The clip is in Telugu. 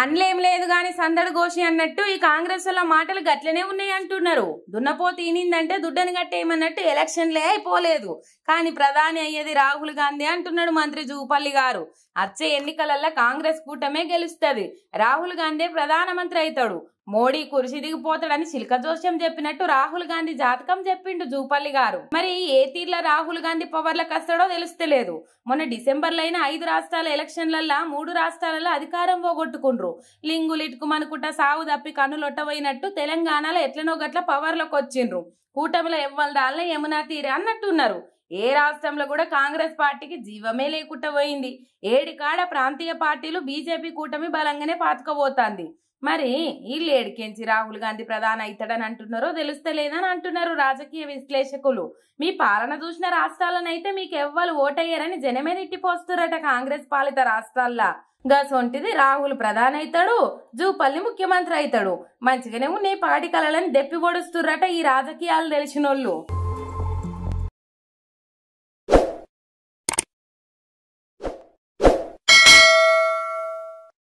అనలేం లేదు గాని సందడి ఘోషి అన్నట్టు ఈ కాంగ్రెస్ వల్ల మాటలు గట్లనే ఉన్నాయి అంటున్నారు దున్నపో తీనిందంటే దుడ్డని గట్టేయమన్నట్టు ఎలక్షన్లే అయిపోలేదు కానీ ప్రధాని అయ్యేది రాహుల్ గాంధీ అంటున్నాడు మంత్రి జూపల్లి గారు వచ్చే ఎన్నికలల్లో కాంగ్రెస్ కూటమే గెలుస్తుంది రాహుల్ గాంధీ ప్రధానమంత్రి అవుతాడు మోడీ కురిసి దిగిపోతాడని శిల్క జోస్యం చెప్పినట్టు రాహుల్ గాంధీ జాతకం చెప్పిండు జూపల్లి గారు మరి ఏ తీర్ల రాహుల్ గాంధీ పవర్లకు వస్తాడో తెలుస్తలేదు మొన్న డిసెంబర్లో అయిన ఐదు రాష్ట్రాల ఎలక్షన్లల్లా మూడు రాష్ట్రాలలో అధికారం పోగొట్టుకుండ్రు లింగులు ఇటుకుమనుకుంటా సాగు తప్పి కన్నులొట్టవైనట్టు తెలంగాణలో ఎట్లనో గట్ల పవర్లకు వచ్చిండ్రు కూటమిలో ఎవ్వలదాలనే యమునా తీరే అన్నట్టున్నారు ఏ రాష్ట్రంలో కూడా కాంగ్రెస్ పార్టీకి జీవమే లేకుండా పోయింది ఏడికాడ ప్రాంతీయ పార్టీలు బీజేపీ కూటమి బలంగానే పాతుకపోతుంది మరి వీళ్ళు ఏడికేంచి రాహుల్ గాంధీ ప్రధాన అవుతాడని అంటున్నారో తెలుస్తలేదని అంటున్నారు రాజకీయ విశ్లేషకులు మీ పాలన చూసిన రాష్ట్రాలనైతే మీకు ఎవ్వరు ఓటయ్యారని జనమే తిట్టిపోస్తురట కాంగ్రెస్ పాలిత రాష్ట్రాల్లో గసొంటిది రాహుల్ ప్రధాన అవుతాడు జూపల్లి ముఖ్యమంత్రి అవుతాడు మంచిగానే ఉన్నాయి పాటి కళలను దెప్పి ఈ రాజకీయాలు తెలిసిన వాళ్ళు